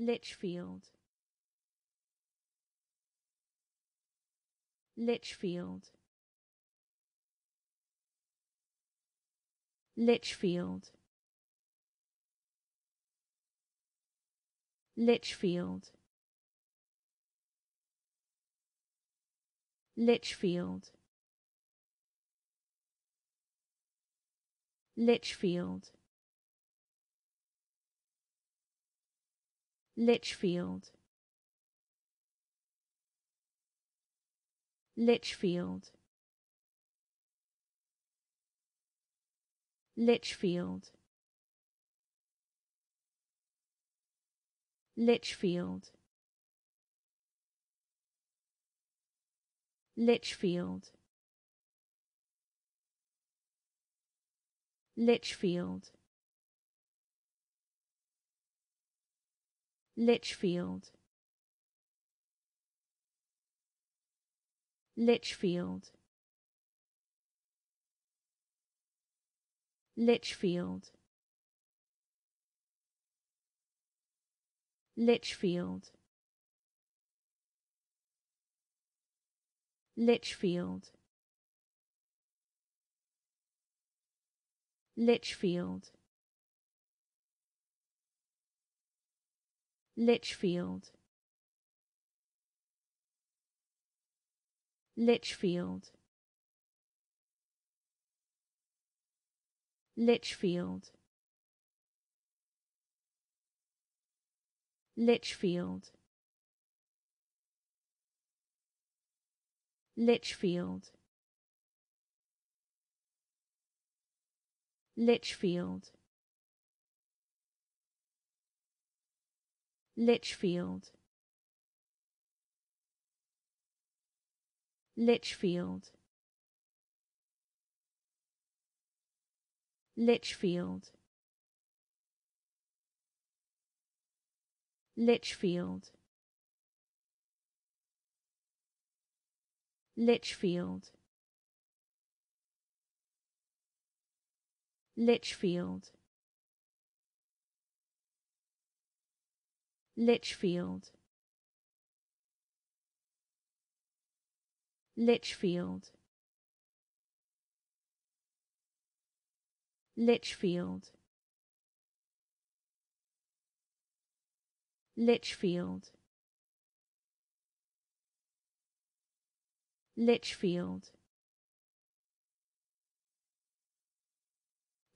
Litchfield Litchfield Litchfield Litchfield Litchfield Litchfield Litchfield Litchfield Litchfield Litchfield Litchfield Litchfield Litchfield Litchfield Litchfield Litchfield Litchfield Litchfield Litchfield Litchfield Litchfield Litchfield Litchfield Litchfield Litchfield Litchfield Litchfield Litchfield Litchfield Litchfield Litchfield Litchfield Litchfield Litchfield Litchfield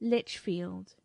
Litchfield